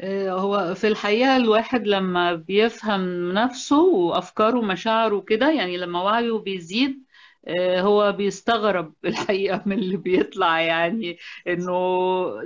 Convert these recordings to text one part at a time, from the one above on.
آه، هو في الحقيقة الواحد لما بيفهم نفسه وأفكاره ومشاعره كده يعني لما وعيه بيزيد آه، هو بيستغرب الحقيقة من اللي بيطلع يعني انه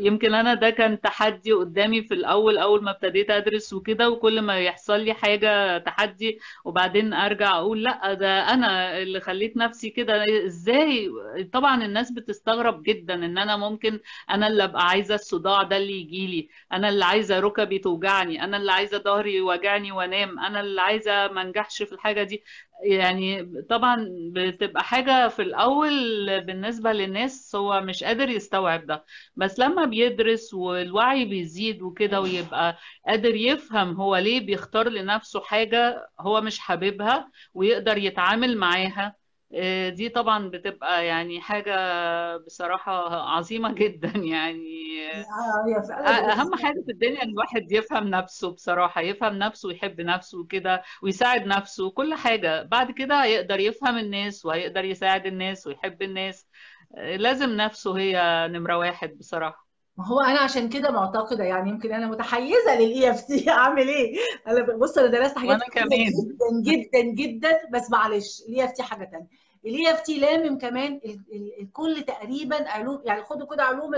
يمكن انا ده كان تحدي قدامي في الاول اول ما ابتديت ادرس وكده وكل ما يحصل لي حاجة تحدي وبعدين ارجع اقول لا ده انا اللي خليت نفسي كده ازاي طبعا الناس بتستغرب جدا ان انا ممكن انا اللي ابقى عايزة الصداع ده اللي يجي لي انا اللي عايزة ركبي توجعني انا اللي عايزة ظهري يوجعني وانام انا اللي عايزة ما انجحش في الحاجة دي يعني طبعا بتبقى حاجة في الأول بالنسبة للناس هو مش قادر يستوعب ده بس لما بيدرس والوعي بيزيد وكده ويبقى قادر يفهم هو ليه بيختار لنفسه حاجة هو مش حاببها ويقدر يتعامل معاها آه، دي طبعا بتبقى يعني حاجة بصراحة عظيمة جدا يعني آه، آه، اهم حاجه في الدنيا ان الواحد يفهم نفسه بصراحه يفهم نفسه ويحب نفسه وكده ويساعد نفسه وكل حاجه بعد كده هيقدر يفهم الناس وهيقدر يساعد الناس ويحب الناس آه، لازم نفسه هي نمره واحد بصراحه ما هو انا عشان كده معتقده يعني يمكن انا متحيزه للاي اف سي اعمل ايه انا بص انا درست حاجات كتير جدا جدا جدا بس معلش الاي اف e سي حاجه ثانيه الاي اف e تي لامم كمان الكل تقريبا علوم يعني خدوا كده علوم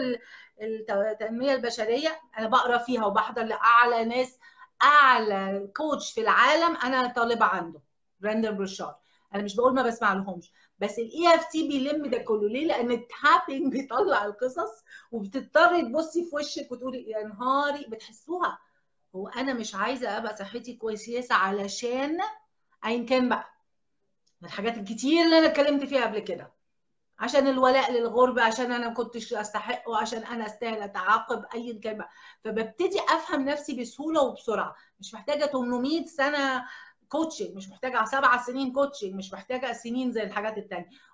التنميه البشريه انا بقرا فيها وبحضر لاعلى ناس اعلى كوتش في العالم انا طالبه عنده راندر بروشار انا مش بقول ما بسمع لهمش بس الاي اف e تي بيلم ده كله ليه؟ لان التابنج بيطلع القصص وبتضطري تبصي في وشك وتقولي يا نهاري بتحسوها هو انا مش عايزه ابقى صحتي كويسه علشان ايا كان بقى من الحاجات الكتير اللي انا اتكلمت فيها قبل كده عشان الولاء للغربة عشان انا ما كنتش استحقه عشان انا استاهل اتعاقب اي كان فببتدي افهم نفسي بسهوله وبسرعه مش محتاجه 800 سنه كوتشنج مش محتاجه سبع سنين كوتشنج مش محتاجه سنين زي الحاجات التانية